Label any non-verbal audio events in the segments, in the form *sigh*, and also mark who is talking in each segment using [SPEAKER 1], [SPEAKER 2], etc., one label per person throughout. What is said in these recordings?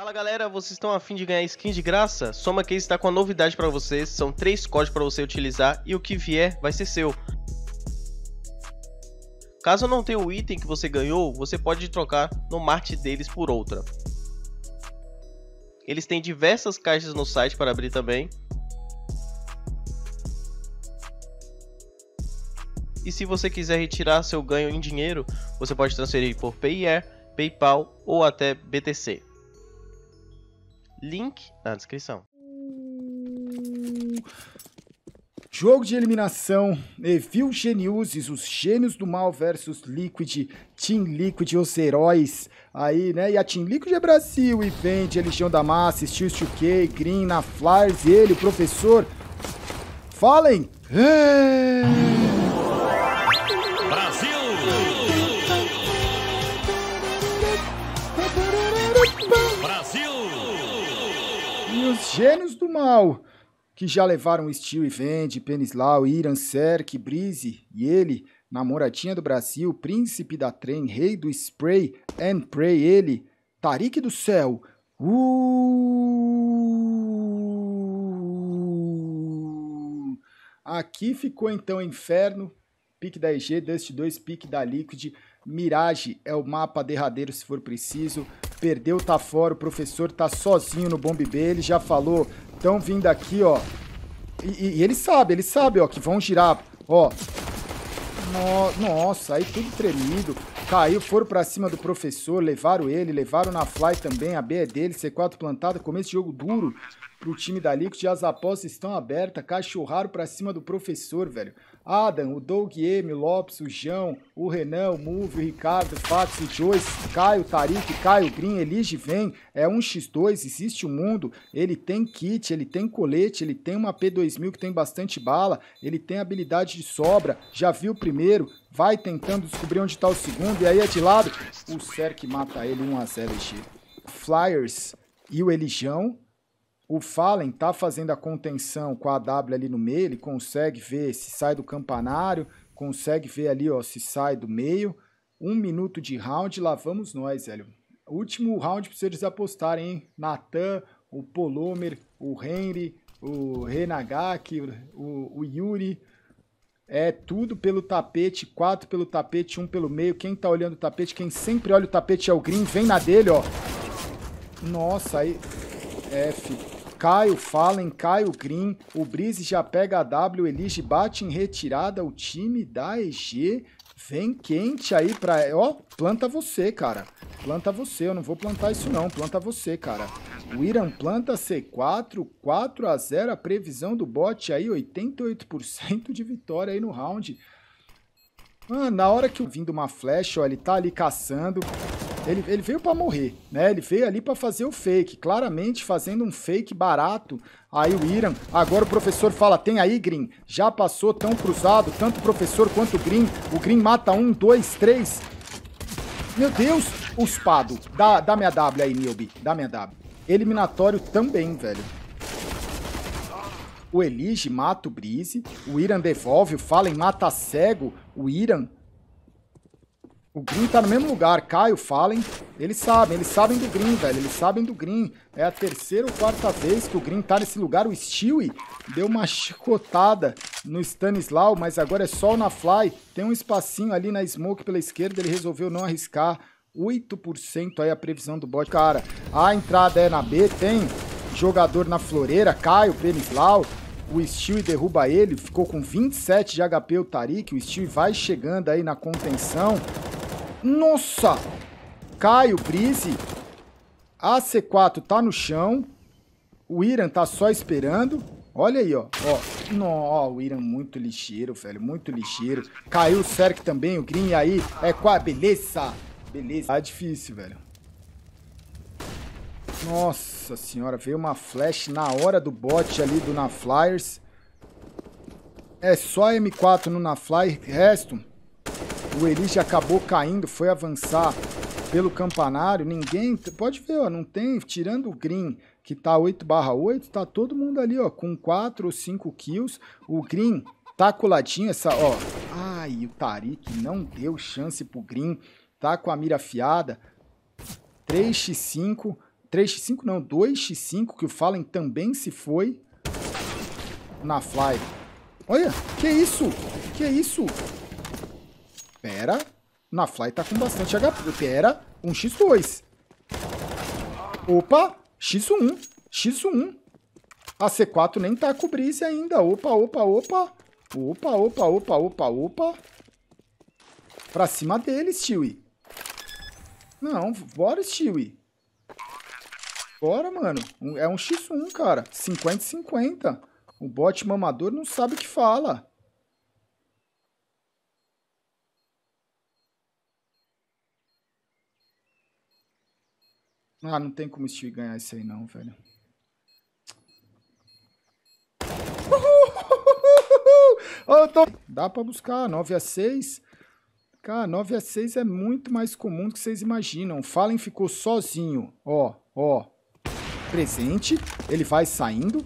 [SPEAKER 1] Fala galera, vocês estão afim de ganhar skin de graça? Soma Case está com a novidade para vocês, são três códigos para você utilizar e o que vier vai ser seu. Caso não tenha o item que você ganhou, você pode trocar no marte deles por outra. Eles têm diversas caixas no site para abrir também. E se você quiser retirar seu ganho em dinheiro, você pode transferir por PIR, PayPal ou até BTC. Link na descrição. Jogo de eliminação, Evil Geniuses, os gênios do mal versus Liquid, Team Liquid, os heróis aí, né? E a Team Liquid é Brasil, e vende Legião da Massa, Steel 2K, Green, na Flyers, ele, o professor. Falem! Gênios do mal, que já levaram Steel e Vende, Penislau, Iran, Serk, Brise e ele, namoradinha do Brasil, príncipe da trem, rei do spray, and pray ele, Tarik do céu. Uh! Aqui ficou então Inferno, pique da EG, Dust 2, pique da Liquid, Mirage é o mapa derradeiro se for preciso. Perdeu, tá fora. O professor tá sozinho no Bomb B. Ele já falou. tão vindo aqui, ó. E, e, ele sabe, ele sabe, ó, que vão girar. Ó. No, nossa, aí tudo tremido. Caiu, foram para cima do professor, levaram ele, levaram na fly também, a B é dele, C4 plantada, começo de jogo duro pro time da Liquid, as apostas estão abertas, cachorraram para cima do professor, velho. Adam, o Doug M, o Lopes, o João, o Renan, o Move, o Ricardo, o Fax, o Joyce, Caio, Tarik, Caio, Green, Elige vem, é 1x2, existe o um mundo, ele tem kit, ele tem colete, ele tem uma P2000 que tem bastante bala, ele tem habilidade de sobra, já viu o primeiro, vai tentando descobrir onde está o segundo, e aí é de lado. O Serk mata ele 1x0, Chico. Flyers e o Elijão. O Fallen tá fazendo a contenção com a W ali no meio, ele consegue ver se sai do campanário, consegue ver ali ó, se sai do meio. Um minuto de round, lá vamos nós, velho. Último round para vocês apostarem, hein? Natan, o Polomer, o Henry, o Renagaki, o, o Yuri, é tudo pelo tapete, quatro pelo tapete, um pelo meio. Quem tá olhando o tapete, quem sempre olha o tapete é o Green. Vem na dele, ó. Nossa, aí... F. Cai o Fallen, cai o Green. O Breeze já pega a W, Elige bate em retirada. O time da EG vem quente aí pra... Ó, planta você, cara. Planta você, eu não vou plantar isso não. Planta você, cara. O Irã planta C4, 4 a 0 a previsão do bot aí, 88% de vitória aí no round. Mano, ah, na hora que eu vim de uma flash, ó, ele tá ali caçando. Ele, ele veio para morrer, né? Ele veio ali para fazer o fake, claramente fazendo um fake barato. Aí o Iran, agora o professor fala, tem aí Green, já passou tão cruzado, tanto o professor quanto o Green. O Green mata um, dois, três. Meu Deus, uspado. Dá, dá minha W aí, Nilby, dá minha W. Eliminatório também, velho. O Elige mata o Breeze. O Iran devolve. O Fallen mata cego. O Iran. O Green tá no mesmo lugar. Cai o Fallen. Eles sabem. Eles sabem do Green, velho. Eles sabem do Green. É a terceira ou quarta vez que o Green tá nesse lugar. O Stewie deu uma chicotada no Stanislau, mas agora é só o na Fly. Tem um espacinho ali na Smoke pela esquerda. Ele resolveu não arriscar. 8% aí a previsão do bot. Cara, a entrada é na B, tem jogador na floreira, cai o Penislau, o Steel derruba ele, ficou com 27 de HP o Tarik, o Steel vai chegando aí na contenção. Nossa! Cai o Brise, a C4 tá no chão, o Iran tá só esperando, olha aí, ó, ó. No, o Iran muito lixeiro, velho, muito lixeiro. Caiu o Cerc também, o Green aí, é com a beleza. Beleza. Tá difícil, velho. Nossa senhora, veio uma flash na hora do bot ali do Naflyers. É só M4 no Nafly, resto... O Elite acabou caindo, foi avançar pelo campanário, ninguém, pode ver, ó, não tem, tirando o Green, que tá 8 barra 8, tá todo mundo ali, ó, com 4 ou 5 kills, o Green tá coladinho, essa, ó, ai, o Tarik não deu chance pro Green, tá com a mira afiada, 3x5, 3x5 não, 2x5, que o Fallen também se foi na fly. Olha, que isso? Que isso? Pera, na fly tá com bastante HP. Pera, 1 x2. Opa, x1, x1. A C4 nem tá com brise ainda. Opa, opa, opa. Opa, opa, opa, opa, opa. Pra cima deles, Tiwi. Não, bora, Stewie. Bora, mano. É um X1, cara. 50 50. O bot mamador não sabe o que fala. Ah, não tem como o Stewie ganhar isso aí não, velho. Oh, *laughs* tô... Dá pra buscar, 9 x 6. Cara, 9 a 6 é muito mais comum do que vocês imaginam. Fallen ficou sozinho. Ó, ó. Presente. Ele vai saindo.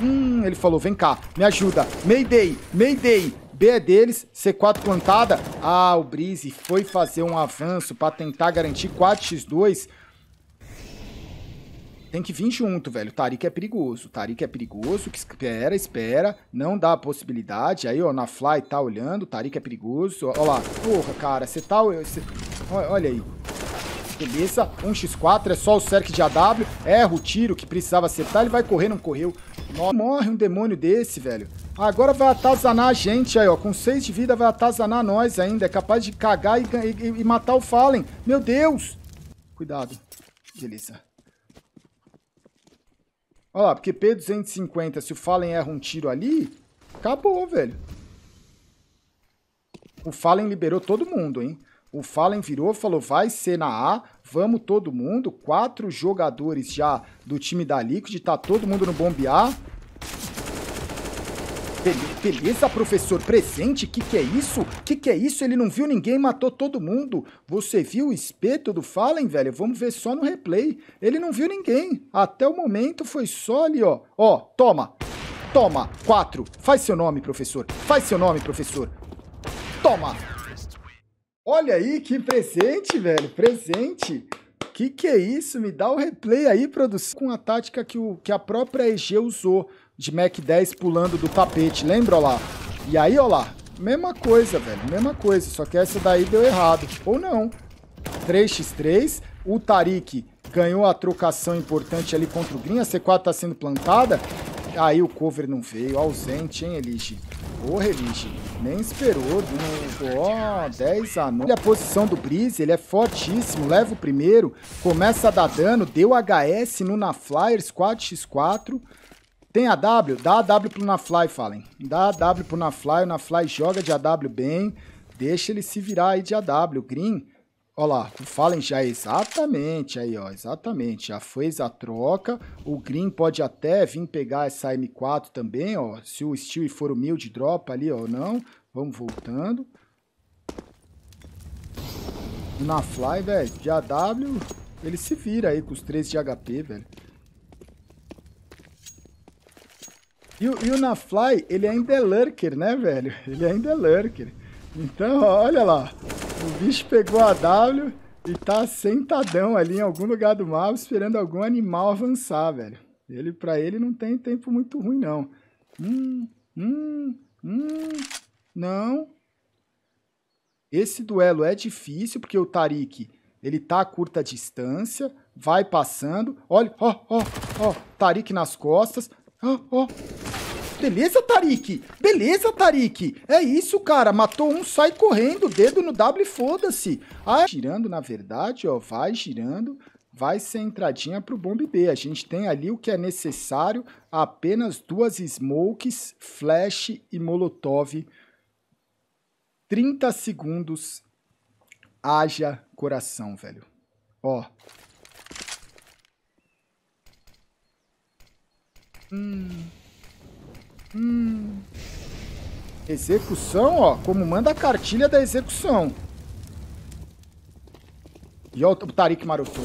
[SPEAKER 1] Hum, ele falou, vem cá, me ajuda. Mayday, Mayday. B é deles, C4 plantada. Ah, o Breeze foi fazer um avanço pra tentar garantir 4x2 tem que vir junto, velho. Tarik é perigoso. Tarik é perigoso. Que espera, espera. Não dá a possibilidade. Aí, ó, na fly tá olhando. Tarik é perigoso. Ó lá. Porra, cara. Você tá... Cê... Olha aí. Beleza. 1x4. É só o cerc de AW. Erra o tiro que precisava acertar. Ele vai correr, não correu. morre um demônio desse, velho. Agora vai atazanar a gente aí, ó. Com 6 de vida vai atazanar nós ainda. É capaz de cagar e, e, e matar o Fallen. Meu Deus. Cuidado. Beleza. Olha lá, porque P250, se o Fallen erra um tiro ali, acabou, velho. O Fallen liberou todo mundo, hein? O Fallen virou, falou, vai ser na A, vamos todo mundo. Quatro jogadores já do time da Liquid, tá todo mundo no bombear. Beleza, professor? Presente? Que que é isso? Que que é isso? Ele não viu ninguém, matou todo mundo. Você viu o espeto do Fallen, velho? Vamos ver só no replay. Ele não viu ninguém. Até o momento foi só ali, ó. Ó, toma. Toma. Quatro. Faz seu nome, professor. Faz seu nome, professor. Toma. Olha aí, que presente, velho. Presente. Que que é isso? Me dá o replay aí, produção. Com a tática que, o, que a própria EG usou de Mac 10 pulando do tapete, lembra, lá? E aí, ó lá, mesma coisa, velho, mesma coisa, só que essa daí deu errado, ou não. 3x3, o Tarik ganhou a trocação importante ali contra o Green, a C4 tá sendo plantada, aí o cover não veio, ausente, hein, Elige? Porra, Elige, nem esperou, ó, oh, 10 a 9. Olha a posição do Breeze, ele é fortíssimo, leva o primeiro, começa a dar dano, deu HS no na Flyers, 4x4, tem AW? Dá AW pro Nafly, Fallen. Dá AW pro Nafly, o Nafly joga de AW bem. Deixa ele se virar aí de AW. Green, ó lá, o Fallen já exatamente aí, ó, exatamente. Já fez a troca. O Green pode até vir pegar essa M4 também, ó. Se o Steel for humilde, dropa ali, ó, não. Vamos voltando. O Nafly, velho, de AW, ele se vira aí com os 3 de HP, velho. E o, e o Nafly, ele é ainda é lurker, né, velho? Ele é ainda é lurker. Então, olha lá. O bicho pegou a W e tá sentadão ali em algum lugar do mapa esperando algum animal avançar, velho. Ele, pra ele, não tem tempo muito ruim, não. Hum, hum, hum, não. Esse duelo é difícil, porque o Tarik, ele tá a curta distância, vai passando. Olha, ó, ó, ó, Tarik nas costas. Ó, ó, Beleza, Tarik? Beleza, Tarik? É isso, cara. Matou um, sai correndo. Dedo no W, foda-se. Ah, girando, na verdade, ó. Vai girando. Vai ser entradinha pro bomb B. A gente tem ali o que é necessário. Apenas duas smokes, flash e molotov. 30 segundos. Haja coração, velho. Ó. Hum... Hum. Execução, ó, como manda a cartilha da execução. E ó, o Tarik marotou.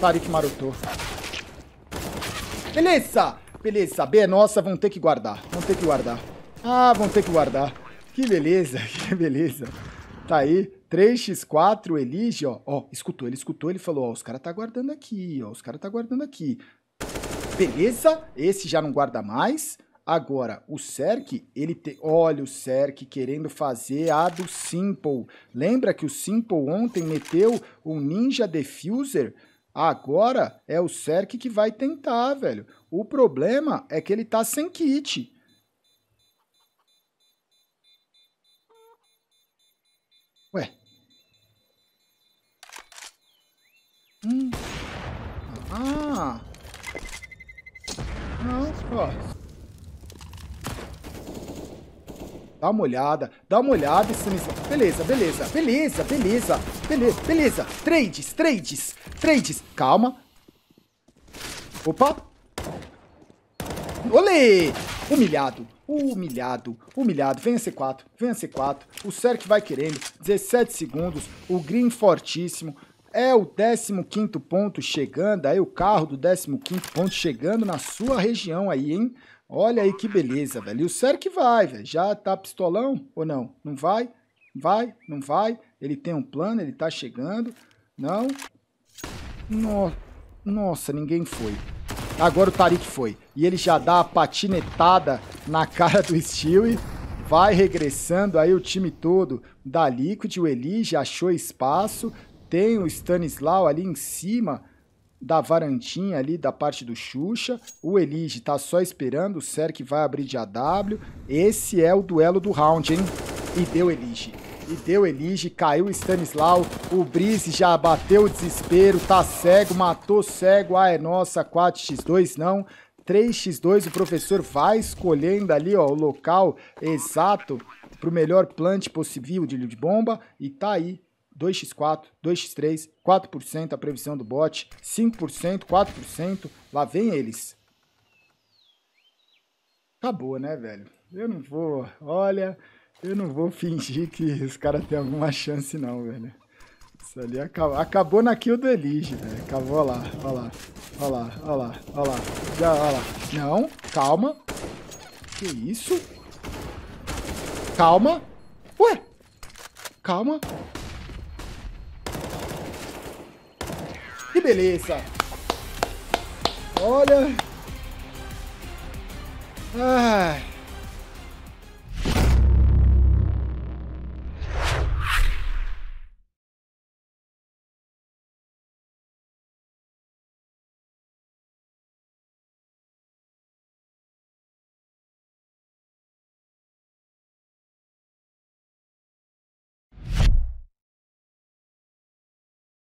[SPEAKER 1] Tarik marotou. Beleza! Beleza, B é nossa, vão ter que guardar. Vão ter que guardar. Ah, vão ter que guardar. Que beleza, *laughs* que beleza. Tá aí, 3x4, Elige, ó. Ó, escutou, ele escutou, ele falou, ó, os caras tá guardando aqui, ó, os caras tá guardando aqui. Beleza, esse já não guarda mais. Agora, o Serk, ele tem. Olha o Serk querendo fazer a do Simple. Lembra que o Simple ontem meteu um Ninja Defuser. Agora é o Serk que vai tentar, velho. O problema é que ele tá sem kit. Ué. Hum. Ah. Não, ah, ó. Dá uma olhada, dá uma olhada Beleza, beleza, beleza, beleza, beleza, beleza. Trades, trades, trades. Calma. Opa. Olê! Humilhado, humilhado, humilhado. Venha C4, venha C4. O Serk vai querendo. 17 segundos. O Green fortíssimo. É o 15 ponto chegando. Aí o carro do 15 ponto chegando na sua região aí, hein? Olha aí que beleza, velho. E o sério que vai, velho. Já tá pistolão ou não? Não vai? Vai? Não vai? Ele tem um plano, ele tá chegando. Não? No... Nossa, ninguém foi. Agora o Tarik foi. E ele já dá a patinetada na cara do Stewie. Vai regressando aí o time todo da Liquid. O Eli já achou espaço. Tem o Stanislau ali em cima da Varantinha ali da parte do Xuxa. O Elige tá só esperando, o Serk vai abrir de AW. Esse é o duelo do round, hein? E deu Elige. E deu Elige, caiu Stanislau, o Brise já bateu o desespero, tá cego, matou cego, ah é nossa, 4x2 não, 3x2, o professor vai escolhendo ali ó, o local exato para o melhor plant possível de bomba e tá aí 2x4, 2x3, 4% a previsão do bot, 5%, 4%, lá vem eles. Acabou, né, velho? Eu não vou, olha, eu não vou fingir que os caras têm alguma chance não, velho. Isso ali acabou, acabou na kill do Elige, velho. Acabou, olha lá, olha lá, olha lá, olha lá, olha lá, Já, olha lá. Não, calma. Que isso? Calma. Ué, calma. Que beleza. Olha. Ai.